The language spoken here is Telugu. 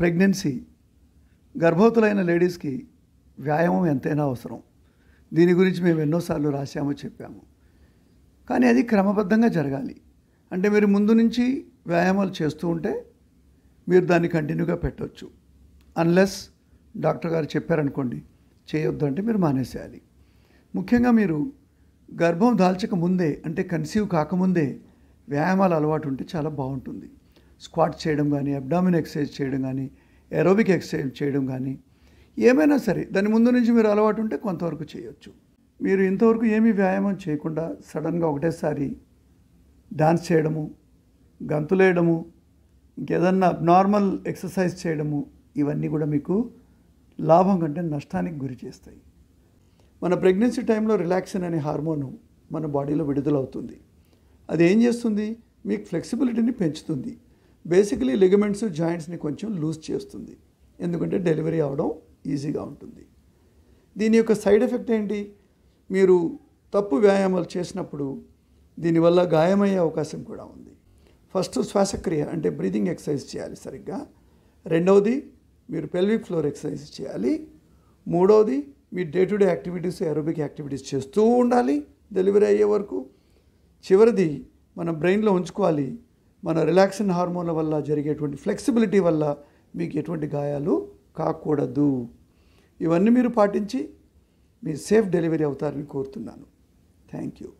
ప్రెగ్నెన్సీ గర్భవతులైన లేడీస్కి వ్యాయామం ఎంతైనా అవసరం దీని గురించి మేము ఎన్నోసార్లు రాశాము చెప్పాము కానీ అది క్రమబద్ధంగా జరగాలి అంటే మీరు ముందు నుంచి వ్యాయామాలు చేస్తూ ఉంటే మీరు దాన్ని కంటిన్యూగా పెట్టవచ్చు అన్లెస్ డాక్టర్ గారు చెప్పారనుకోండి చేయొద్దు అంటే మీరు మానేసేయాలి ముఖ్యంగా మీరు గర్భం దాల్చక ముందే అంటే కన్సీవ్ కాకముందే వ్యాయామాలు అలవాటు ఉంటే చాలా బాగుంటుంది స్క్వాట్ చేయడం కానీ అబ్డామిన్ ఎక్సర్సైజ్ చేయడం కానీ ఎరోబిక్ ఎక్సర్సైజ్ చేయడం కానీ ఏమైనా సరే దాని ముందు నుంచి మీరు అలవాటు ఉంటే కొంతవరకు చేయొచ్చు మీరు ఇంతవరకు ఏమీ వ్యాయామం చేయకుండా సడన్గా ఒకటేసారి డాన్స్ చేయడము గంతులేయడము ఇంకేదన్నా నార్మల్ ఎక్సర్సైజ్ చేయడము ఇవన్నీ కూడా మీకు లాభం కంటే నష్టానికి గురి చేస్తాయి మన ప్రెగ్నెన్సీ టైంలో రిలాక్సన్ అనే హార్మోను మన బాడీలో విడుదలవుతుంది అది ఏం చేస్తుంది మీకు ఫ్లెక్సిబిలిటీని పెంచుతుంది బేసికలీ లిగమెంట్స్ జాయింట్స్ని కొంచెం లూజ్ చేస్తుంది ఎందుకంటే డెలివరీ అవడం ఈజీగా ఉంటుంది దీని యొక్క సైడ్ ఎఫెక్ట్ ఏంటి మీరు తప్పు వ్యాయామాలు చేసినప్పుడు దీనివల్ల గాయమయ్యే అవకాశం కూడా ఉంది ఫస్ట్ శ్వాసక్రియ అంటే బ్రీదింగ్ ఎక్సర్సైజ్ చేయాలి సరిగ్గా రెండవది మీరు పెల్విక్ ఫ్లోర్ ఎక్సర్సైజ్ చేయాలి మూడవది మీ day to day activities aerobic activities చేస్తూ ఉండాలి డెలివరీ అయ్యే వరకు చివరిది మన బ్రెయిన్లో ఉంచుకోవాలి మన రిలాక్సిన్ హార్మోన్ల వల్ల జరిగేటువంటి ఫ్లెక్సిబిలిటీ వల్ల మీకు ఎటువంటి గాయాలు కాకూడదు ఇవన్నీ మీరు పాటించి మీరు సేఫ్ డెలివరీ అవుతారని కోరుతున్నాను థ్యాంక్ యూ